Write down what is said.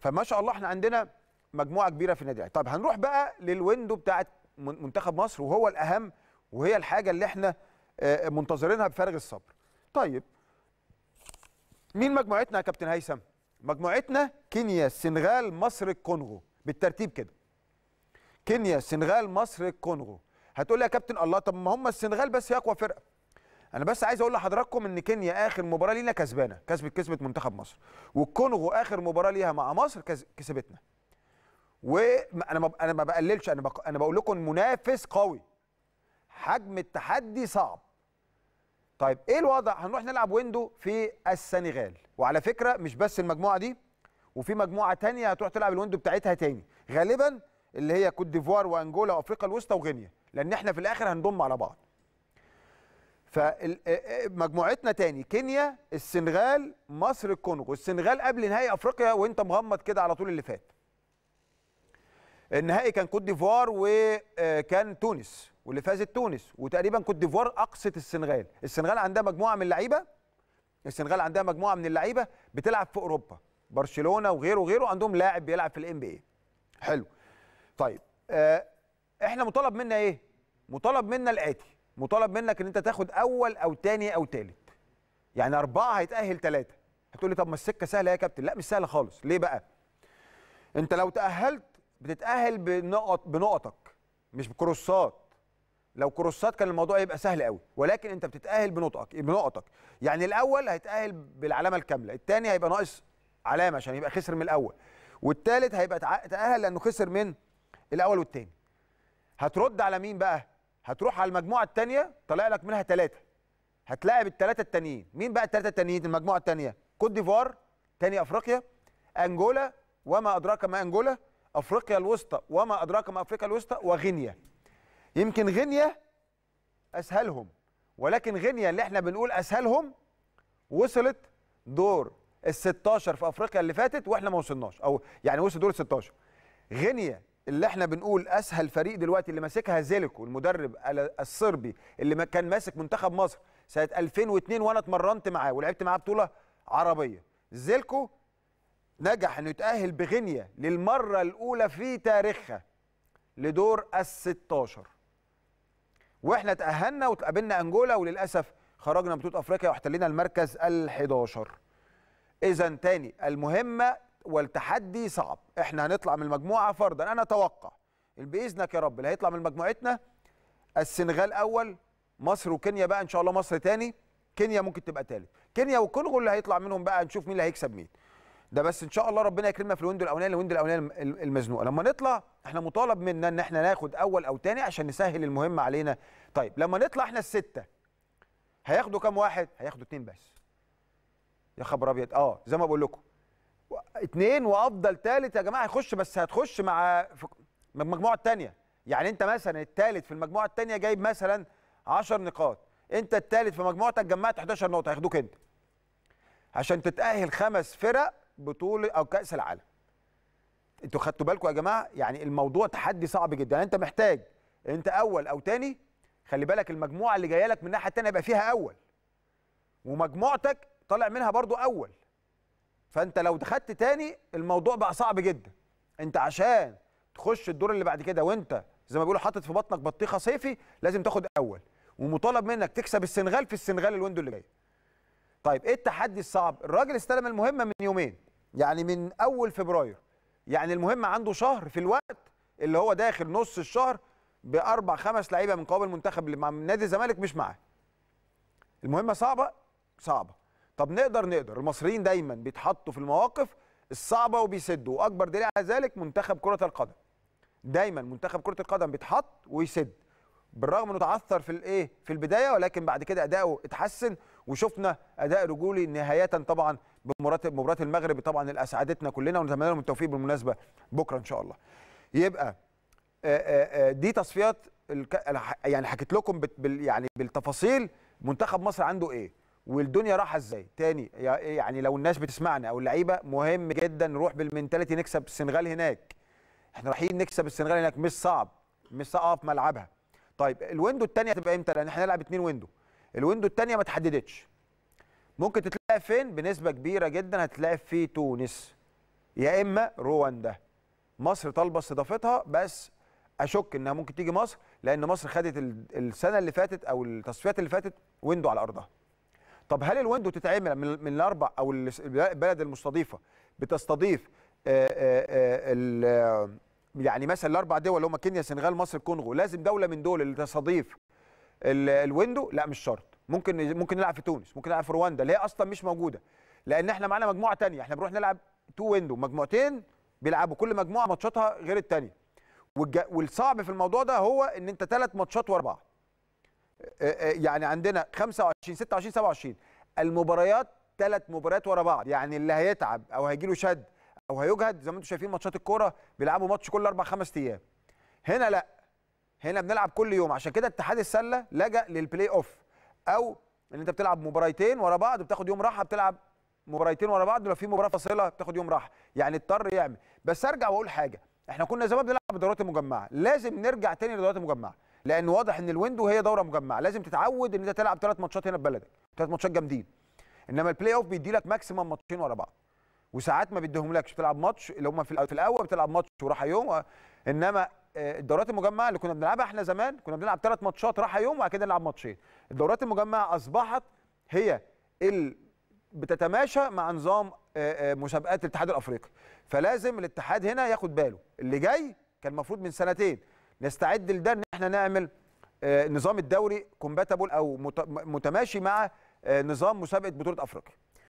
فما شاء الله احنا عندنا مجموعه كبيره في النادي طب هنروح بقى للويندو بتاعه منتخب مصر وهو الاهم وهي الحاجه اللي احنا آه، منتظرينها بفارغ الصبر طيب مين مجموعتنا يا كابتن هيثم مجموعتنا كينيا السنغال مصر الكونغو بالترتيب كده كينيا السنغال مصر الكونغو هتقول لي يا كابتن الله طب ما هم السنغال بس هي اقوى فرقه انا بس عايز اقول لحضراتكم ان كينيا اخر مباراه لينا كسبانه كسبت كسبت منتخب مصر والكونغو اخر مباراه ليها مع مصر كسبتنا وانا ما انا ما بقللش انا بق... انا بقول لكم منافس قوي حجم التحدي صعب طيب ايه الوضع هنروح نلعب ويندو في السنغال وعلى فكره مش بس المجموعه دي وفي مجموعه تانية هتروح تلعب الويندو بتاعتها تاني غالبا اللي هي كوت ديفوار وانجولا وافريقيا الوسطى وغينيا لان احنا في الاخر هنضم على بعض فمجموعتنا آه، آه، تاني كينيا السنغال مصر الكونغو السنغال قبل نهائي افريقيا وانت مغمض كده على طول اللي فات النهائي كان كوت ديفوار وكان آه، تونس واللي فازت تونس وتقريبا كوت ديفوار اقصت السنغال السنغال عندها مجموعه من اللعيبه السنغال عندها مجموعه من اللعيبه بتلعب في اوروبا برشلونه وغيره وغيره عندهم لاعب بيلعب في الام بي اي حلو طيب احنا مطالب منا ايه مطالب منا الاتي مطالب منك ان انت تاخد اول او تاني او تالت يعني اربعه هيتاهل ثلاثه هتقول لي طب ما السكه سهله يا كابتن لا مش سهله خالص ليه بقى انت لو تاهلت بتتاهل بنقط بنقطك مش بكروسات لو كروسات كان الموضوع يبقى سهل قوي ولكن انت بتتاهل بنقطك بنقطك يعني الاول هيتاهل بالعلامه الكامله الثاني هيبقى ناقص علامه عشان يبقى خسر من الاول والثالث هيبقى تاهل لانه خسر من الاول والثاني هترد على مين بقى هتروح على المجموعه الثانيه طلع لك منها ثلاثه هتلاعب الثلاثه التانيين مين بقى الثلاثه التانيين المجموعه الثانيه كوت ديفوار ثاني افريقيا انجولا وما ادراك ما انجولا افريقيا الوسطى وما ادراك ما افريقيا الوسطى وغينيا يمكن غينيا اسهلهم ولكن غينيا اللي احنا بنقول اسهلهم وصلت دور ال 16 في افريقيا اللي فاتت واحنا ما وصلناش او يعني وصل دور ال 16 غينيا اللي احنا بنقول اسهل فريق دلوقتي اللي ماسكها زيلكو المدرب الصربي اللي كان ماسك منتخب مصر سنه 2002 وانا اتمرنت معاه ولعبت معاه بطوله عربيه زيلكو نجح انه يتاهل بغينيا للمره الاولى في تاريخها لدور ال16 واحنا تاهلنا وتقابلنا انجولا وللاسف خرجنا بطوله افريقيا واحتلينا المركز ال11 اذا تاني المهمه والتحدي صعب احنا هنطلع من المجموعه فردا انا اتوقع باذنك يا رب اللي هيطلع من مجموعتنا السنغال اول مصر وكينيا بقى ان شاء الله مصر تاني كينيا ممكن تبقى تالت كينيا والكونغو اللي هيطلع منهم بقى نشوف مين اللي هيكسب مين ده بس ان شاء الله ربنا يكرمنا في الويندو الاولاني الويندو الاولاني المزنوقه لما نطلع احنا مطالب منا ان احنا ناخد اول او تاني عشان نسهل المهمه علينا طيب لما نطلع احنا السته هياخدوا كام واحد هياخدوا اتنين بس يا خبر ابيض اه زي ما بقول لكم اثنين وافضل ثالث يا جماعه هيخش بس هتخش مع المجموعه الثانيه يعني انت مثلا الثالث في المجموعه الثانيه جايب مثلا 10 نقاط انت الثالث في مجموعتك جمعت 11 نقطه هياخدوك انت عشان تتاهل خمس فرق بطوله او كاس العالم انتوا خدتوا بالكم يا جماعه يعني الموضوع تحدي صعب جدا يعني انت محتاج انت اول او ثاني خلي بالك المجموعه اللي جايه لك من الناحيه الثانيه يبقى فيها اول ومجموعتك طالع منها برضو اول فانت لو دخلت تاني الموضوع بقى صعب جدا انت عشان تخش الدور اللي بعد كده وانت زي ما بيقولوا حاطط في بطنك بطيخه صيفي لازم تاخد اول ومطالب منك تكسب السنغال في السنغال الويندو اللي جاي طيب ايه التحدي الصعب الراجل استلم المهمه من يومين يعني من اول فبراير يعني المهمه عنده شهر في الوقت اللي هو داخل نص الشهر باربع خمس لعيبه من قوام المنتخب اللي مع نادي الزمالك مش معاه المهمه صعبه صعبه طب نقدر نقدر المصريين دايما بيتحطوا في المواقف الصعبه وبيسدوا واكبر دليل على ذلك منتخب كره القدم دايما منتخب كره القدم بيتحط ويسد بالرغم انه تعثر في الايه في البدايه ولكن بعد كده اداؤه اتحسن وشفنا اداء رجولي نهايه طبعا بمباراه مباراه المغرب طبعا اللي اسعدتنا كلنا ونتمنى لهم التوفيق بالمناسبه بكره ان شاء الله يبقى دي تصفيات يعني حكيت لكم يعني بالتفاصيل منتخب مصر عنده ايه والدنيا راحه ازاي تاني يعني لو الناس بتسمعنا او اللعيبه مهم جدا نروح بالمنتاليتي نكسب السنغال هناك احنا رايحين نكسب السنغال هناك مش صعب مش صعب في ملعبها طيب الويندو الثانيه هتبقى امتى لان احنا هنلعب اثنين ويندو الويندو الثانيه ما تحددتش ممكن تتلعب فين بنسبه كبيره جدا هتتلعب في تونس يا اما رواندا مصر طالبه استضافتها بس اشك انها ممكن تيجي مصر لان مصر خدت السنه اللي فاتت او التصفيات اللي فاتت ويندو على ارضها طب هل الويندو تتعمل من, من الاربع او البلد المستضيفه بتستضيف آه، آه، آه، يعني مثلا الاربع دول اللي هم كينيا سنغال مصر الكونغو لازم دوله من دول اللي تستضيف الويندو لا مش شرط ممكن ممكن نلعب في تونس ممكن نلعب في رواندا اللي هي اصلا مش موجوده لان احنا معانا مجموعه ثانيه احنا بنروح نلعب تو ويندو مجموعتين بيلعبوا كل مجموعه ماتشاتها غير الثانيه والصعب في الموضوع ده هو ان انت ثلاث ماتشات واربعه آه، آه، يعني عندنا 25 26 27 المباريات ثلاث مباريات ورا بعض يعني اللي هيتعب او هيجي له شد او هيجهد زي ما انتم شايفين ماتشات الكوره بيلعبوا ماتش كل اربع خمس ايام هنا لا هنا بنلعب كل يوم عشان كده اتحاد السله لجا للبلاي اوف او ان انت بتلعب مباريتين ورا بعض وبتاخد يوم راحه بتلعب مباريتين ورا بعض ولو في مباراه فاصله بتاخد يوم راحه يعني اضطر يعمل بس ارجع واقول حاجه احنا كنا زمان بنلعب بدورات المجمعه لازم نرجع تاني لدورات المجمعه لان واضح ان الويندو هي دوره مجمعه لازم تتعود ان انت تلعب ثلاث ماتشات هنا في بلدك ثلاث ماتشات جامدين انما البلاي اوف بيدي لك ماكسيمم ماتشين ورا بعض وساعات ما بيديهملكش بتلعب ماتش اللي هم في الاول بتلعب ماتش وراحه يوم انما آه، الدورات المجمعه اللي كنا بنلعبها احنا زمان كنا بنلعب ثلاث ماتشات راحه يوم وبعد كده نلعب ماتشين الدورات المجمعه اصبحت هي ال... بتتماشى مع نظام آه، آه، مسابقات الاتحاد الافريقي فلازم الاتحاد هنا ياخد باله اللي جاي كان المفروض من سنتين نستعد لده احنا نعمل آه، نظام الدوري كومباتبل او متماشي مع آه، نظام مسابقه بطوله افريقيا